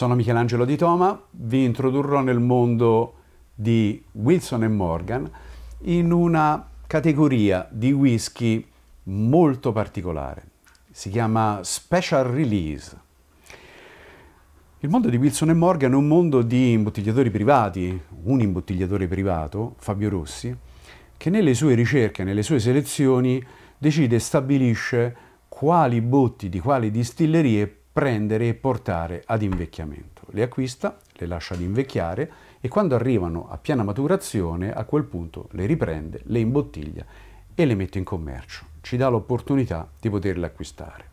Sono Michelangelo di Toma, vi introdurrò nel mondo di Wilson Morgan in una categoria di whisky molto particolare. Si chiama Special Release. Il mondo di Wilson Morgan è un mondo di imbottigliatori privati, un imbottigliatore privato, Fabio Rossi, che nelle sue ricerche, nelle sue selezioni, decide e stabilisce quali botti di quali distillerie prendere e portare ad invecchiamento. Le acquista, le lascia ad invecchiare e quando arrivano a piena maturazione a quel punto le riprende, le imbottiglia e le mette in commercio. Ci dà l'opportunità di poterle acquistare.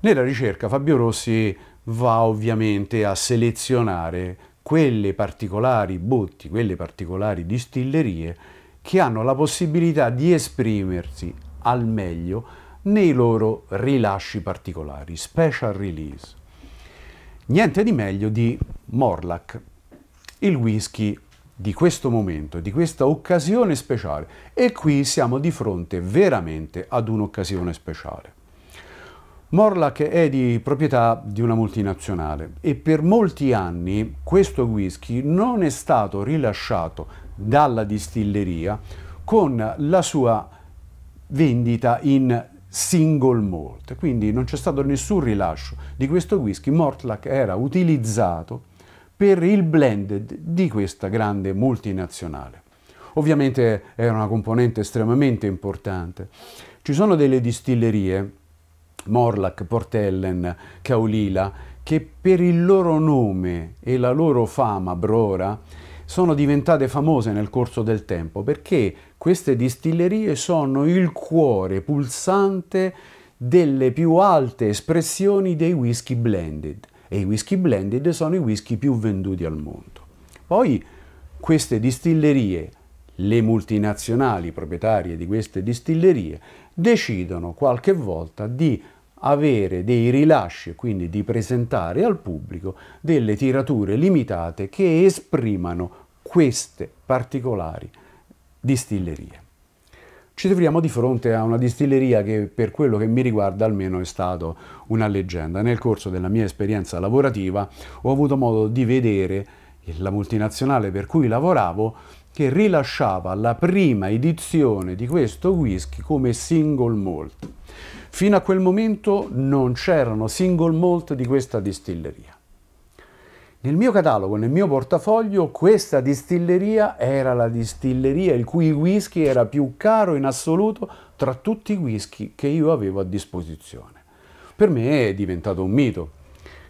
Nella ricerca Fabio Rossi va ovviamente a selezionare quelle particolari botti, quelle particolari distillerie che hanno la possibilità di esprimersi al meglio nei loro rilasci particolari, special release. Niente di meglio di Morlac, il whisky di questo momento, di questa occasione speciale. E qui siamo di fronte veramente ad un'occasione speciale. Morlac è di proprietà di una multinazionale e per molti anni questo whisky non è stato rilasciato dalla distilleria con la sua vendita in single malt, quindi non c'è stato nessun rilascio di questo whisky, Mortlach era utilizzato per il blended di questa grande multinazionale. Ovviamente era una componente estremamente importante. Ci sono delle distillerie, Morlac, Portellen, Caulila, che per il loro nome e la loro fama brora sono diventate famose nel corso del tempo perché queste distillerie sono il cuore pulsante delle più alte espressioni dei whisky blended e i whisky blended sono i whisky più venduti al mondo. Poi queste distillerie, le multinazionali proprietarie di queste distillerie, decidono qualche volta di avere dei rilasci e quindi di presentare al pubblico delle tirature limitate che esprimano queste particolari distillerie. Ci troviamo di fronte a una distilleria che per quello che mi riguarda almeno è stata una leggenda. Nel corso della mia esperienza lavorativa ho avuto modo di vedere la multinazionale per cui lavoravo che rilasciava la prima edizione di questo whisky come single malt. Fino a quel momento non c'erano single malt di questa distilleria. Nel mio catalogo, nel mio portafoglio, questa distilleria era la distilleria il cui whisky era più caro in assoluto tra tutti i whisky che io avevo a disposizione. Per me è diventato un mito.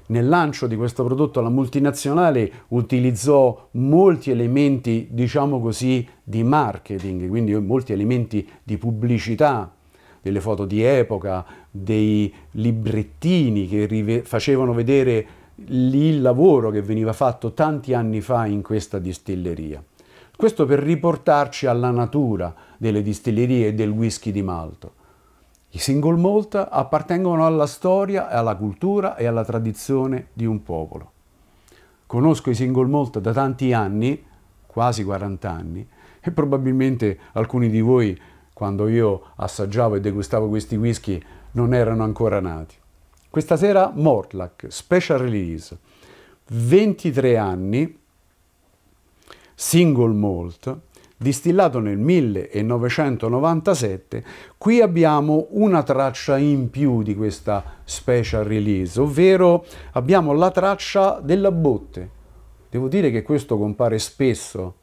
Nel lancio di questo prodotto la multinazionale utilizzò molti elementi, diciamo così, di marketing, quindi molti elementi di pubblicità, delle foto di epoca, dei librettini che facevano vedere il lavoro che veniva fatto tanti anni fa in questa distilleria. Questo per riportarci alla natura delle distillerie e del whisky di Malto. I single malt appartengono alla storia, alla cultura e alla tradizione di un popolo. Conosco i single malt da tanti anni, quasi 40 anni, e probabilmente alcuni di voi, quando io assaggiavo e degustavo questi whisky, non erano ancora nati. Questa sera Mortlach, special release, 23 anni, single malt, distillato nel 1997, qui abbiamo una traccia in più di questa special release, ovvero abbiamo la traccia della botte. Devo dire che questo compare spesso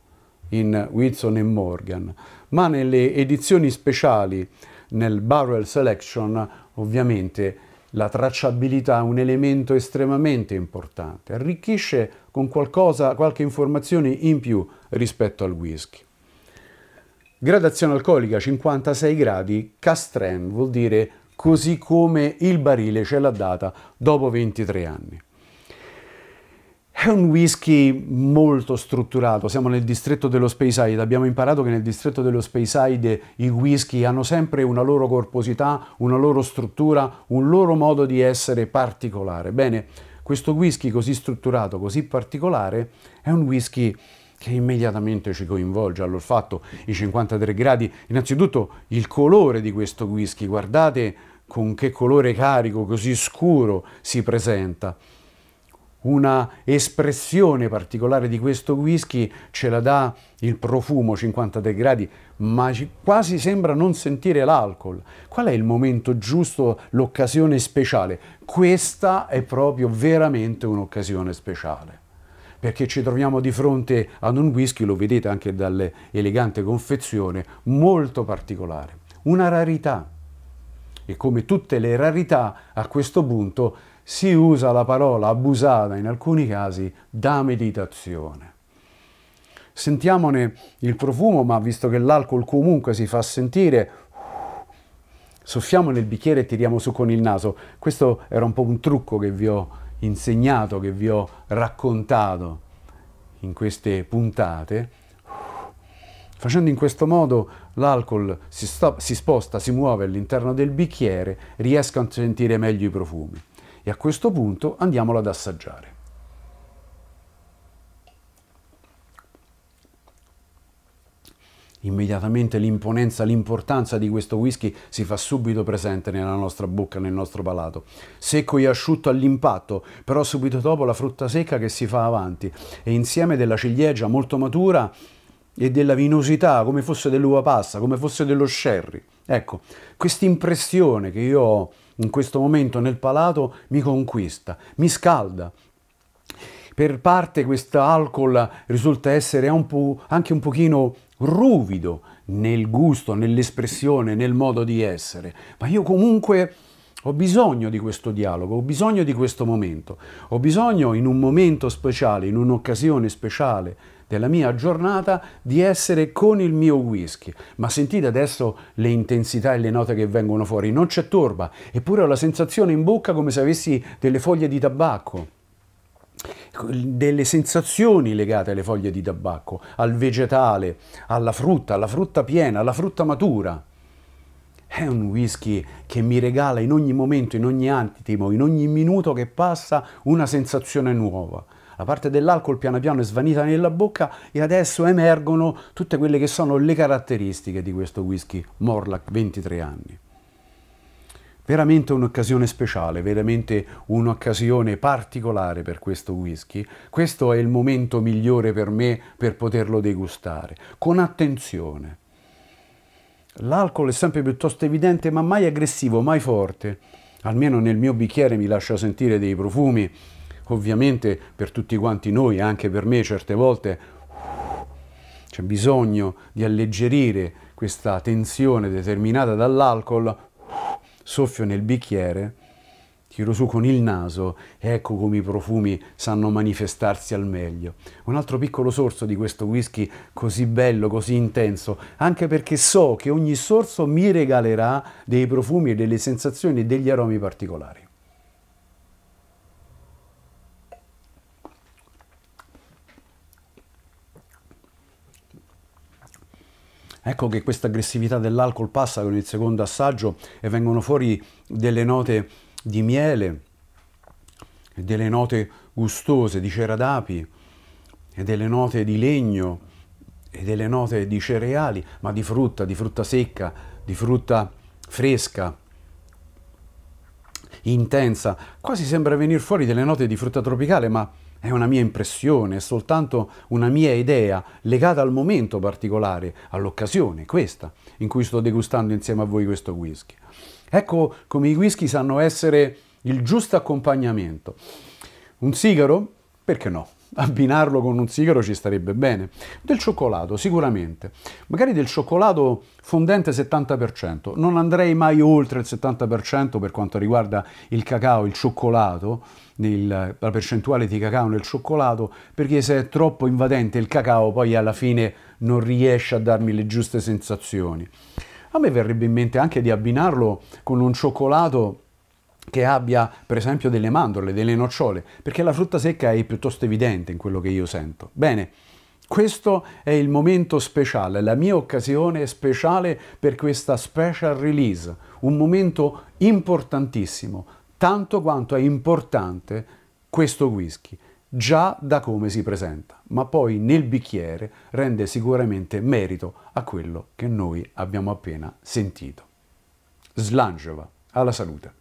in Wilson e Morgan, ma nelle edizioni speciali, nel barrel selection, ovviamente la tracciabilità, è un elemento estremamente importante, arricchisce con qualcosa, qualche informazione in più rispetto al whisky. Gradazione alcolica 56 gradi, Castren vuol dire così come il barile ce cioè l'ha data dopo 23 anni. È un whisky molto strutturato, siamo nel distretto dello Speyside, abbiamo imparato che nel distretto dello Speyside i whisky hanno sempre una loro corposità, una loro struttura, un loro modo di essere particolare. Bene, questo whisky così strutturato, così particolare, è un whisky che immediatamente ci coinvolge all'olfatto, i 53 gradi, innanzitutto il colore di questo whisky, guardate con che colore carico, così scuro si presenta. Una espressione particolare di questo whisky ce la dà il profumo 53 gradi, ma quasi sembra non sentire l'alcol. Qual è il momento giusto, l'occasione speciale? Questa è proprio veramente un'occasione speciale perché ci troviamo di fronte ad un whisky, lo vedete anche dall'elegante confezione, molto particolare, una rarità. E come tutte le rarità, a questo punto si usa la parola abusata in alcuni casi da meditazione. Sentiamone il profumo, ma visto che l'alcol comunque si fa sentire, soffiamo nel bicchiere e tiriamo su con il naso. Questo era un po' un trucco che vi ho insegnato, che vi ho raccontato in queste puntate. Facendo in questo modo l'alcol si, si, sposta, si muove all'interno del bicchiere, riesco a sentire meglio i profumi e a questo punto andiamolo ad assaggiare. Immediatamente l'imponenza, l'importanza di questo whisky si fa subito presente nella nostra bocca, nel nostro palato. Secco e asciutto all'impatto, però subito dopo la frutta secca che si fa avanti e insieme della ciliegia molto matura e della vinosità, come fosse dell'uva passa, come fosse dello sherry. Ecco, questa impressione che io ho in questo momento nel palato mi conquista, mi scalda. Per parte questo alcol risulta essere un anche un pochino ruvido nel gusto, nell'espressione, nel modo di essere, ma io comunque ho bisogno di questo dialogo, ho bisogno di questo momento, ho bisogno in un momento speciale, in un'occasione speciale della mia giornata di essere con il mio whisky. Ma sentite adesso le intensità e le note che vengono fuori, non c'è torba, eppure ho la sensazione in bocca come se avessi delle foglie di tabacco delle sensazioni legate alle foglie di tabacco, al vegetale, alla frutta, alla frutta piena, alla frutta matura è un whisky che mi regala in ogni momento, in ogni attimo, in ogni minuto che passa una sensazione nuova. La parte dell'alcol piano piano è svanita nella bocca e adesso emergono tutte quelle che sono le caratteristiche di questo whisky Morlac 23 anni veramente un'occasione speciale, veramente un'occasione particolare per questo whisky. Questo è il momento migliore per me per poterlo degustare, con attenzione, L'alcol è sempre piuttosto evidente ma mai aggressivo, mai forte. Almeno nel mio bicchiere mi lascia sentire dei profumi. Ovviamente per tutti quanti noi, anche per me certe volte, c'è bisogno di alleggerire questa tensione determinata dall'alcol. Soffio nel bicchiere tiro su con il naso e ecco come i profumi sanno manifestarsi al meglio. Un altro piccolo sorso di questo whisky così bello, così intenso, anche perché so che ogni sorso mi regalerà dei profumi e delle sensazioni e degli aromi particolari. Ecco che questa aggressività dell'alcol passa con il secondo assaggio e vengono fuori delle note di miele, e delle note gustose di cera d'api, e delle note di legno, e delle note di cereali, ma di frutta, di frutta secca, di frutta fresca, intensa. Quasi sembra venire fuori delle note di frutta tropicale, ma è una mia impressione, è soltanto una mia idea legata al momento particolare, all'occasione, questa, in cui sto degustando insieme a voi questo whisky. Ecco come i whisky sanno essere il giusto accompagnamento. Un sigaro? Perché no? Abbinarlo con un sigaro ci starebbe bene. Del cioccolato, sicuramente. Magari del cioccolato fondente 70%. Non andrei mai oltre il 70% per quanto riguarda il cacao, il cioccolato, nel, la percentuale di cacao nel cioccolato, perché se è troppo invadente il cacao poi alla fine non riesce a darmi le giuste sensazioni. A me verrebbe in mente anche di abbinarlo con un cioccolato che abbia per esempio delle mandorle, delle nocciole, perché la frutta secca è piuttosto evidente in quello che io sento. Bene, questo è il momento speciale, la mia occasione speciale per questa special release, un momento importantissimo, tanto quanto è importante questo whisky già da come si presenta, ma poi nel bicchiere rende sicuramente merito a quello che noi abbiamo appena sentito. Slangeva alla salute.